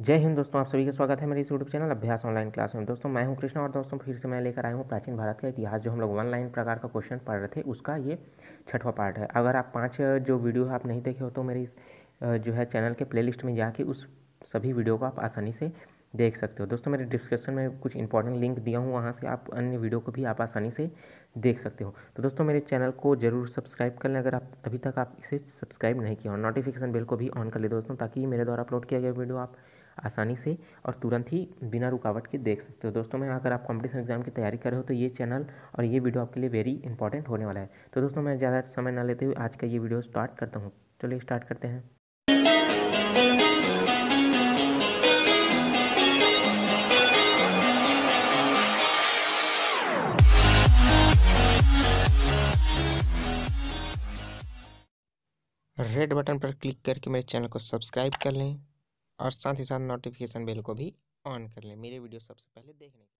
जय हिंद दोस्तों आप सभी का स्वागत है मेरे इस YouTube channel Abhyas online class में दोस्तों मैं हूं कृष्णा और दोस्तों फिर से मैं लेकर आया हूं प्राचीन भारत का इतिहास जो हम लोग वन लाइन प्रकार का क्वेश्चन पढ़ रहे थे उसका ये छठवा पार्ट है अगर आप पांच जो वीडियो आप नहीं देखे हो तो मेरे इस जो है चैनल के प्ले में जाके उस सभी वीडियो को आप आसानी से देख सकते हो दोस्तों मेरे डिस्क्रिप्शन में कुछ इंपॉर्टेंट लिंक दिया हूँ वहाँ से आप अन्य वीडियो को भी आप आसानी से देख सकते हो तो दोस्तों मेरे चैनल को जरूर सब्सक्राइब कर लें अगर आप अभी तक आप इसे सब्सक्राइब नहीं किया हो नोटिफिकेशन बिल को भी ऑन कर ले दोस्तों ताकि मेरे द्वारा अपलोड किया गया वीडियो आप आसानी से और तुरंत ही बिना रुकावट के देख सकते हो दोस्तों मैं अगर आप कॉम्पिटिशन एग्जाम की तैयारी कर रहे हो तो ये चैनल और ये वीडियो आपके लिए वेरी इंपॉर्टेंट होने वाला है तो दोस्तों मैं ज़्यादा समय ना लेते हुए आज का ये वीडियो स्टार्ट करता हूँ चलिए स्टार्ट करते हैं रेड बटन पर क्लिक करके मेरे चैनल को सब्सक्राइब कर लें और साथ ही साथ नोटिफिकेशन बेल को भी ऑन कर लें मेरे वीडियो सबसे पहले देखने के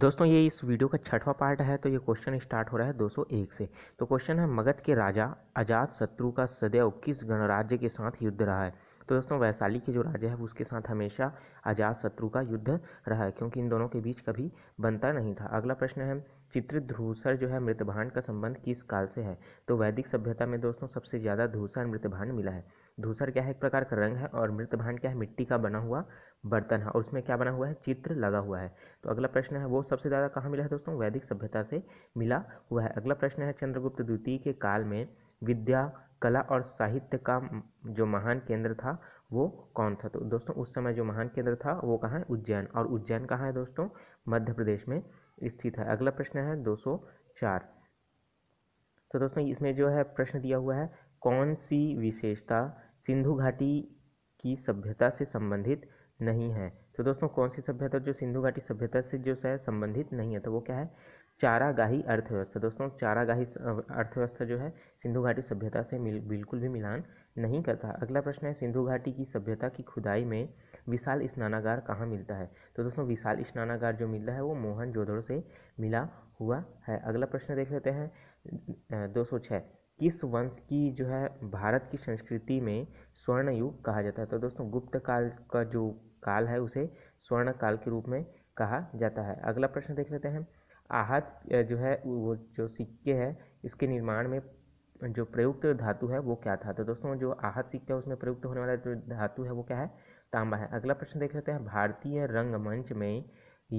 दोस्तों ये इस वीडियो का छठवां पार्ट है तो ये क्वेश्चन स्टार्ट हो रहा है 201 से तो क्वेश्चन है मगध के राजा अजात शत्रु का सदैव किस गणराज्य के साथ युद्ध रहा है तो दोस्तों वैशाली के जो राजा है उसके साथ हमेशा अजात शत्रु का युद्ध रहा है क्योंकि इन दोनों के बीच कभी बनता नहीं था अगला प्रश्न है चित्रित धूसर जो है मृतभांड का संबंध किस काल से है तो वैदिक सभ्यता में दोस्तों सबसे ज़्यादा धूसर मृतभांड मिला है धूसर क्या है एक प्रकार का रंग है और मृतभांड क्या है मिट्टी का बना हुआ बर्तन है और उसमें क्या बना हुआ है चित्र लगा हुआ है तो अगला प्रश्न है वो सबसे ज़्यादा कहाँ मिला है दोस्तों वैदिक सभ्यता से मिला हुआ है अगला प्रश्न है चंद्रगुप्त द्वितीय के काल में विद्या कला और साहित्य का जो महान केंद्र था वो कौन था तो दोस्तों उस समय जो महान केंद्र था वो कहाँ है उज्जैन और उज्जैन कहाँ है दोस्तों मध्य प्रदेश में स्थित है अगला प्रश्न है 204 तो दोस्तों इसमें जो है प्रश्न दिया हुआ है कौन सी विशेषता सिंधु घाटी की सभ्यता से संबंधित नहीं है तो दोस्तों कौन सी सभ्यता जो सिंधु घाटी सभ्यता से जो है संबंधित नहीं है तो वो क्या है चारागाही अर्थव्यवस्था दोस्तों चारागाही अर्थव्यवस्था जो है सिंधु घाटी सभ्यता से मिल बिल्कुल भी मिलान नहीं करता अगला प्रश्न है सिंधु घाटी की सभ्यता की खुदाई में विशाल स्नानागार कहाँ मिलता है तो दोस्तों विशाल स्नानागार जो मिलता है वो मोहन जोधड़ो से मिला हुआ है अगला प्रश्न देख लेते हैं दो सौ छः किस वंश की जो है भारत की संस्कृति में स्वर्ण युग कहा जाता है तो दोस्तों गुप्त काल का जो काल है उसे स्वर्ण काल के रूप में कहा जाता है अगला प्रश्न देख लेते हैं आहत जो है वो जो सिक्के है इसके निर्माण में जो प्रयुक्त धातु है वो क्या था तो दोस्तों जो आहत सिक्का उसमें प्रयुक्त होने वाला जो धातु है वो क्या है तांबा है अगला प्रश्न देख लेते हैं भारतीय रंगमंच में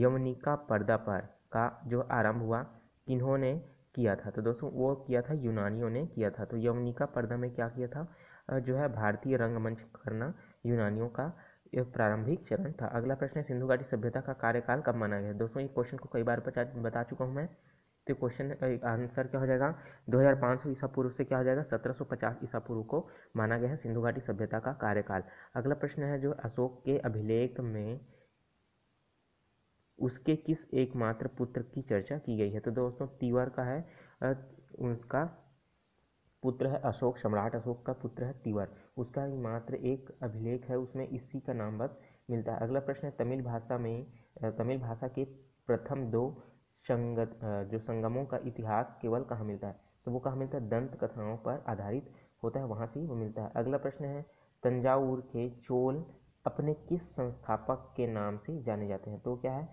यमनिका पर्दा पर का जो आरंभ हुआ किन्होंने किया था तो दोस्तों वो किया था यूनानियों ने किया था तो यमुनिका पर्दा में क्या किया था जो है भारतीय रंगमंच करना यूनानियों का प्रारंभिक चरण था अगला प्रश्न है सिंधु घाटी सभ्यता का कार्यकाल कब माना गया दोस्तों ये क्वेश्चन को कई बार बता चुका हूँ मैं तो क्वेश्चन आंसर क्या हो जाएगा 2500 ईसा पूर्व से क्या हो जाएगा 1750 ईसा पूर्व को माना गया है सिंधु घाटी सभ्यता का कार्यकाल अगला प्रश्न है जो अशोक के अभिलेख में उसके किस एकमात्र पुत्र की चर्चा की गई है तो दोस्तों तिवर का है उसका पुत्र है अशोक सम्राट अशोक का पुत्र है तिवर उसका मात्र एक अभिलेख है उसमें इसी का नाम बस मिलता है अगला प्रश्न है तमिल भाषा में तमिल भाषा के प्रथम दो संगत जो संगमों का इतिहास केवल कहाँ मिलता है तो वो कहाँ मिलता है दंत कथाओं पर आधारित होता है वहाँ से ही वो मिलता है अगला प्रश्न है तंजावुर के चोल अपने किस संस्थापक के नाम से जाने जाते हैं तो क्या है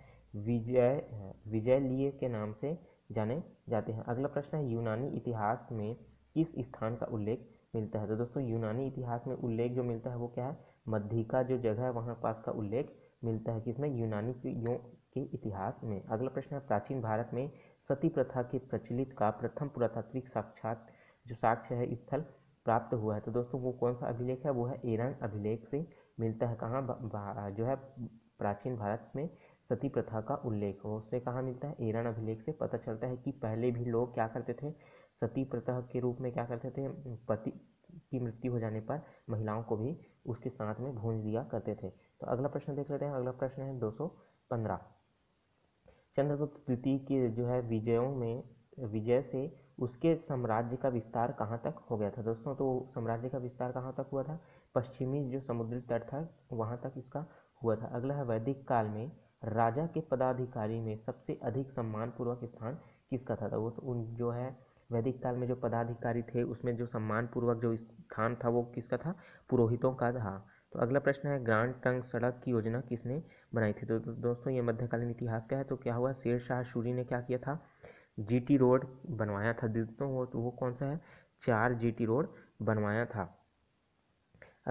विजय विजय लिए के नाम से जाने जाते हैं अगला प्रश्न है यूनानी इतिहास में किस स्थान का उल्लेख मिलता है तो दोस्तों यूनानी इतिहास में उल्लेख जो मिलता है वो क्या है मध्यिका जो जगह है वहाँ पास का उल्लेख मिलता है किसमें यूनानी की के इतिहास में अगला प्रश्न है प्राचीन भारत में सती प्रथा के प्रचलित का प्रथम पुरातात्विक साक्षात जो साक्ष्य है स्थल प्राप्त हुआ है तो दोस्तों वो कौन सा अभिलेख है वो है एरन अभिलेख से मिलता है कहाँ जो है प्राचीन भारत में सती प्रथा का उल्लेख हो उससे कहाँ मिलता है एरन अभिलेख से पता चलता है कि पहले भी लोग क्या करते थे सती प्रथा के रूप में क्या करते थे पति की मृत्यु हो जाने पर महिलाओं को भी उसके साथ में भून दिया करते थे तो अगला प्रश्न देख लेते हैं अगला प्रश्न है दो सौ पंद्रह चंद्रगुप्त द्वितीय के जो है विजयों में विजय से उसके साम्राज्य का विस्तार कहाँ तक हो गया था दोस्तों तो साम्राज्य का विस्तार कहाँ तक हुआ था पश्चिमी जो समुद्री तट था वहाँ तक इसका हुआ था अगला है वैदिक काल में राजा के पदाधिकारी में सबसे अधिक सम्मानपूर्वक स्थान किसका था तो वो तो उन जो है वैदिक काल में जो पदाधिकारी थे उसमें जो सम्मानपूर्वक जो स्थान था वो किसका था पुरोहितों का था तो अगला प्रश्न है ग्रांड ट्रंक सड़क की योजना किसने बनाई थी तो, तो, दोस्तों ये मध्यकालीन इतिहास का है तो क्या हुआ शेर शाह सूरी ने क्या किया था जीटी रोड बनवाया था दोस्तों वो तो वो कौन सा है चार जीटी रोड बनवाया था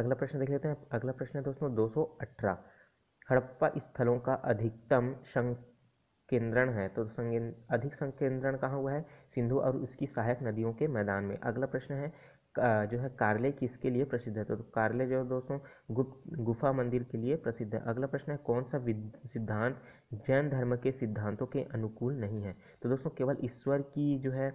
अगला प्रश्न देख लेते हैं अगला प्रश्न है दोस्तों 218 हड़प्पा स्थलों का अधिकतम संकेंद्रण है तो अधिक संकेंद्रण कहाँ हुआ है सिंधु और उसकी सहायक नदियों के मैदान में अगला प्रश्न है जो है कार्ले किसके लिए प्रसिद्ध है तो कार्ले जो है दोस्तों गुप्त गुफा मंदिर के लिए प्रसिद्ध है अगला प्रश्न है कौन सा सिद्धांत जैन धर्म के सिद्धांतों के अनुकूल नहीं है तो दोस्तों केवल ईश्वर की जो है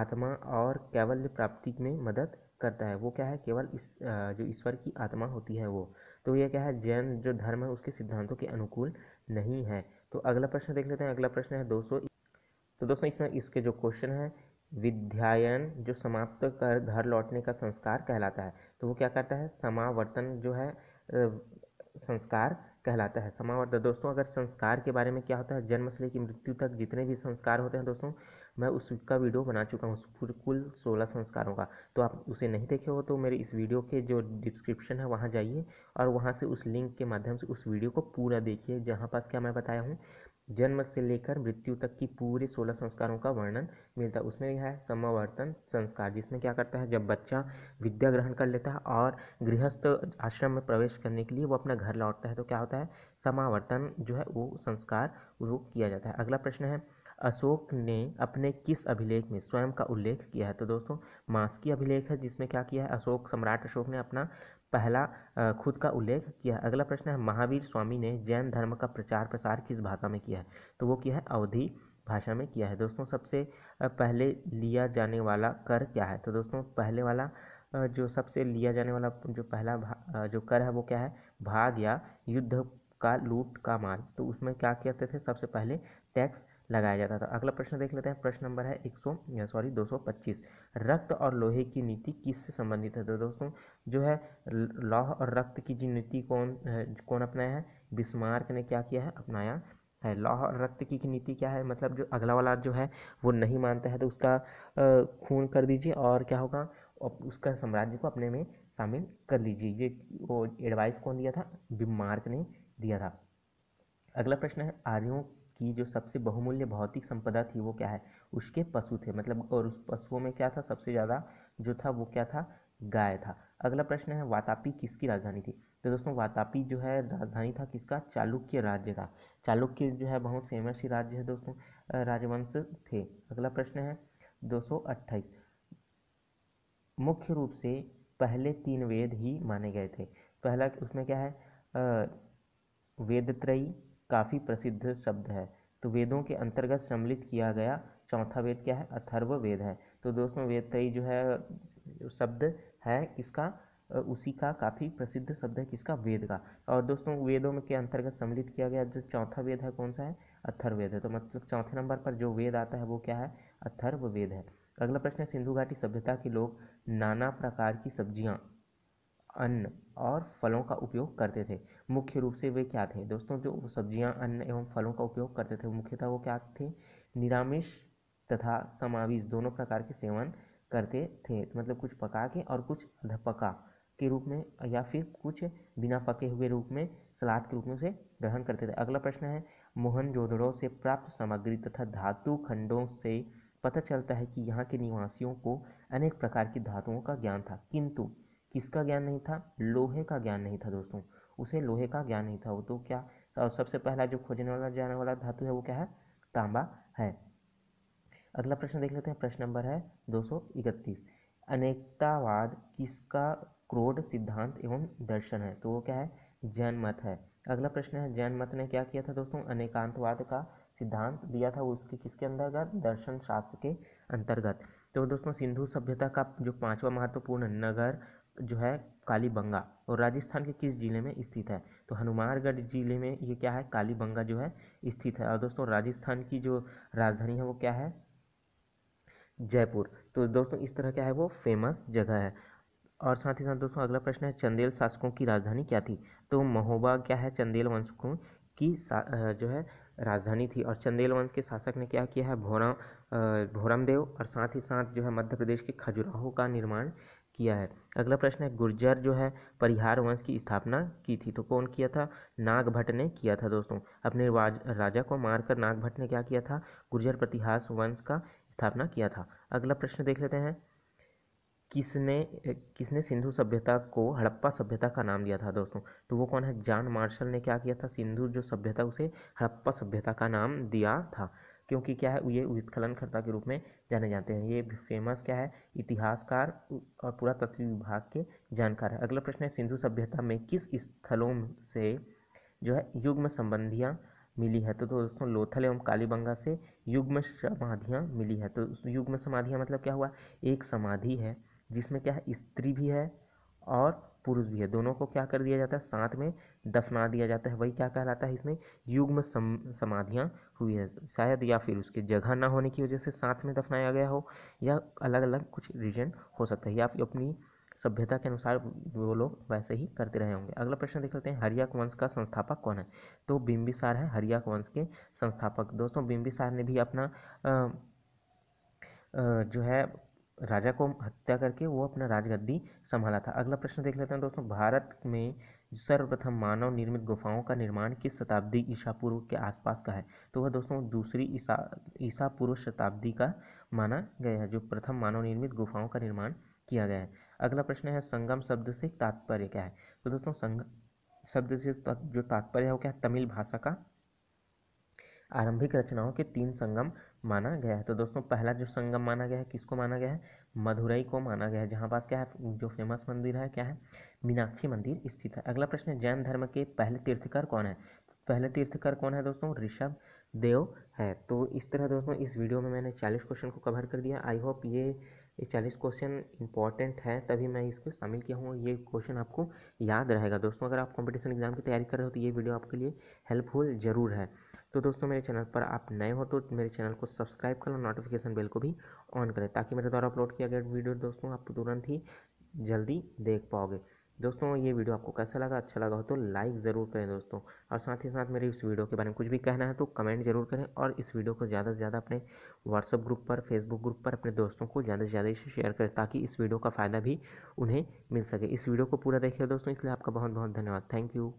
आत्मा और कैवल्य प्राप्ति में मदद करता है वो क्या है केवल इस जो ईश्वर की आत्मा होती है वो तो ये क्या है जैन जो धर्म है उसके सिद्धांतों के अनुकूल नहीं है तो अगला प्रश्न देख लेते हैं अगला प्रश्न है दो तो दोस्तों इसमें इसके जो क्वेश्चन हैं विध्यायन जो समाप्त कर घर लौटने का संस्कार कहलाता है तो वो क्या कहता है समावर्तन जो है संस्कार कहलाता है समावर्तन दोस्तों अगर संस्कार के बारे में क्या होता है जन्म से लेकर मृत्यु तक जितने भी संस्कार होते हैं दोस्तों मैं उसका वीडियो बना चुका हूँ उस कुल सोलह संस्कारों का तो आप उसे नहीं देखे हो तो मेरे इस वीडियो के जो डिस्क्रिप्शन है वहाँ जाइए और वहाँ से उस लिंक के माध्यम से उस वीडियो को पूरा देखिए जहाँ पास क्या मैं बताया हूँ जन्म से लेकर मृत्यु तक की पूरे सोलह संस्कारों का वर्णन मिलता है उसमें है समावर्तन संस्कार जिसमें क्या करता है जब बच्चा विद्या ग्रहण कर लेता है और गृहस्थ आश्रम में प्रवेश करने के लिए वो अपना घर लौटता है तो क्या होता है समावर्तन जो है वो संस्कार वो किया जाता है अगला प्रश्न है अशोक ने अपने किस अभिलेख में स्वयं का उल्लेख किया है तो दोस्तों मास्की अभिलेख है जिसमें क्या किया है अशोक सम्राट अशोक ने अपना पहला खुद का उल्लेख किया है अगला प्रश्न है महावीर स्वामी ने जैन धर्म का प्रचार प्रसार किस भाषा में किया है तो वो किया है अवधि भाषा में किया है दोस्तों सबसे पहले लिया जाने वाला कर क्या है तो दोस्तों पहले वाला जो सबसे लिया जाने वाला जो पहला जो कर है वो क्या है भाग या युद्ध का लूट का माल तो उसमें क्या कहते थे सबसे पहले टैक्स लगाया जाता था अगला प्रश्न देख लेते हैं प्रश्न नंबर है सौ सॉरी पच्चीस रक्त और लोहे की नीति किससे संबंधित है तो दोस्तों जो है लौह और रक्त की जी नीति कौन कौन अपनाया है बिस्मार्क ने क्या किया है अपनाया है लौह और रक्त की नीति क्या है मतलब जो अगला वाला जो है वो नहीं मानता है तो उसका खून कर दीजिए और क्या होगा उसका साम्राज्य को अपने में शामिल कर लीजिए ये वो एडवाइस कौन दिया था बिमार्क ने दिया था अगला प्रश्न है आर्यों की जो सबसे बहुमूल्य भौतिक संपदा थी वो क्या है उसके पशु थे मतलब और उस पशुओं में क्या था सबसे ज़्यादा जो था वो क्या था गाय था अगला प्रश्न है वातापी किसकी राजधानी थी तो दोस्तों वातापी जो है राजधानी था किसका चालुक्य राज्य का चालुक्य जो है बहुत फेमस ही राज्य है दोस्तों राजवंश थे अगला प्रश्न है दो मुख्य रूप से पहले तीन वेद ही माने गए थे पहला उसमें क्या है वेदत्रयी काफ़ी प्रसिद्ध शब्द है तो वेदों के अंतर्गत सम्मिलित किया गया चौथा वेद क्या है अथर्व वेद है तो दोस्तों वेद तय जो है शब्द है किसका उसी का काफ़ी प्रसिद्ध शब्द है किसका वेद का और दोस्तों वेदों में के अंतर्गत सम्मिलित किया गया जो चौथा वेद है कौन सा है अथर्ववेद है तो मतलब चौथे नंबर पर जो वेद आता है वो क्या है अथर्ववेद है अगला प्रश्न है सिंधु घाटी सभ्यता के लोग नाना प्रकार की सब्जियाँ अन्न और फलों का उपयोग करते थे मुख्य रूप से वे क्या थे दोस्तों जो सब्जियां अन्न एवं फलों का उपयोग करते थे मुख्यतः वो क्या थे निरामिष तथा समाविष दोनों प्रकार के सेवन करते थे तो मतलब कुछ पका के और कुछ अधपका के रूप में या फिर कुछ बिना पके हुए रूप में सलाद के रूप में उसे ग्रहण करते थे अगला प्रश्न है मोहन जोदड़ों से प्राप्त सामग्री तथा धातु खंडों से पता चलता है कि यहाँ के निवासियों को अनेक प्रकार की धातुओं का ज्ञान था किंतु किसका ज्ञान नहीं था लोहे का ज्ञान नहीं था दोस्तों उसे लोहे का ज्ञान नहीं था वो तो क्या और सबसे पहला जो खोजने वाला जाने वाला धातु है वो क्या है तांबा है अगला प्रश्न देख लेते हैं प्रश्न नंबर है दो अनेकतावाद किसका क्रोध सिद्धांत एवं दर्शन है तो वो क्या है जैन मत है अगला प्रश्न है जैन मत ने क्या किया था दोस्तों अनेकांतवाद का सिद्धांत दिया था उसके किसके अंतर्गत दर्शन शास्त्र के अंतर्गत तो दोस्तों सिंधु सभ्यता का जो पांचवा महत्वपूर्ण नगर जो है कालीबंगा और राजस्थान के किस ज़िले में स्थित है तो हनुमानगढ़ ज़िले में ये क्या है कालीबंगा जो है स्थित है और दोस्तों राजस्थान की जो राजधानी है वो क्या है जयपुर तो दोस्तों इस तरह क्या है वो फेमस जगह है और साथ ही साथ दोस्तों अगला प्रश्न है चंदेल शासकों की राजधानी क्या थी तो महोबा क्या है चंदेल वंशकों की जो है राजधानी थी और चंदेल वंश के शासक ने क्या किया है भोरा भोरमदेव और साथ ही साथ जो है मध्य प्रदेश के खजुराहो का निर्माण किया है अगला प्रश्न है गुर्जर जो है परिहार वंश की स्थापना की थी तो कौन किया था नागभट्ट ने किया था दोस्तों अपने राजा को मारकर नागभट्ट ने क्या किया था गुर्जर प्रतिहास वंश का स्थापना किया था अगला प्रश्न देख लेते हैं किसने किसने सिंधु सभ्यता को हड़प्पा सभ्यता का नाम दिया था दोस्तों तो वो कौन है जॉन मार्शल ने क्या किया था सिंधु जो सभ्यता उसे हड़प्पा सभ्यता का नाम दिया था क्योंकि क्या है ये उत्खलनकर्ता के रूप में जाने जाते हैं ये फेमस क्या है इतिहासकार और पुरातत्व विभाग के जानकार है अगला प्रश्न है सिंधु सभ्यता में किस स्थलों से जो है युग्म संबंधियाँ मिली है तो दोस्तों लोथल एवं कालीबंगा से युग्म समाधियाँ मिली है तो युग्म समाधियाँ मतलब क्या हुआ एक समाधि है जिसमें क्या है स्त्री भी है और पुरुष भी है दोनों को क्या कर दिया जाता है साथ में दफना दिया जाता है वही क्या कहलाता है इसमें युग्म सम समाधियाँ हुई है शायद या फिर उसके जगह ना होने की वजह से साथ में दफनाया गया हो या अलग अलग कुछ रीजन हो सकता है या फिर अपनी सभ्यता के अनुसार वो लोग वैसे ही करते रहे होंगे अगला प्रश्न देख लेते हैं हरियाक वंश का संस्थापक कौन है तो बिम्बिसार है हरियाक वंश के संस्थापक दोस्तों बिम्बिसार ने भी अपना आ, जो है राजा को हत्या करके वो अपना राजगद्दी संभाला था अगला प्रश्न देख लेते हैं दोस्तों भारत में सर्वप्रथम मानव निर्मित गुफाओं का निर्माण किस शताब्दी ईसा पूर्व के आसपास का है तो वह दोस्तों दूसरी ईसा ईसा पूर्व शताब्दी का माना गया है जो प्रथम मानव निर्मित गुफाओं का निर्माण किया गया है अगला प्रश्न है संगम शब्द से तात्पर्य क्या है तो दोस्तों संगम शब्द से जो तात्पर्य है वो क्या है तमिल भाषा का आरंभिक रचनाओं के तीन संगम माना गया है तो दोस्तों पहला जो संगम माना गया है किसको माना गया है मधुरई को माना गया है जहाँ पास क्या है जो फेमस मंदिर है क्या है मीनाक्षी मंदिर स्थित है अगला प्रश्न है जैन धर्म के पहले तीर्थकर कौन है पहले तीर्थकर कौन है दोस्तों ऋषभ देव है तो इस तरह दोस्तों इस वीडियो में मैंने चालीस क्वेश्चन को कवर कर दिया आई होप ये ये चालीस क्वेश्चन इंपॉर्टेंट है तभी मैं इसको शामिल किया हूँ ये क्वेश्चन आपको याद रहेगा दोस्तों अगर आप कंपटीशन एग्जाम की तैयारी कर रहे हो तो ये वीडियो आपके लिए हेल्पफुल ज़रूर है तो दोस्तों मेरे चैनल पर आप नए हो तो मेरे चैनल को सब्सक्राइब करें नोटिफिकेशन बेल को भी ऑन करें ताकि मेरे द्वारा अपलोड किया गया वीडियो दोस्तों आप तुरंत ही जल्दी देख पाओगे दोस्तों ये वीडियो आपको कैसा लगा अच्छा लगा हो तो लाइक ज़रूर करें दोस्तों और साथ ही साथ मेरी इस वीडियो के बारे में कुछ भी कहना है तो कमेंट जरूर करें और इस वीडियो को ज़्यादा से ज़्यादा अपने व्हाट्सअप ग्रुप पर फेसबुक ग्रुप पर अपने दोस्तों को ज़्यादा से ज़्यादा इसे शेयर करें ताकि इस वीडियो का फ़ायदा भी उन्हें मिल सके इस वीडियो को पूरा देखिए दोस्तों इसलिए आपका बहुत बहुत धन्यवाद थैंक यू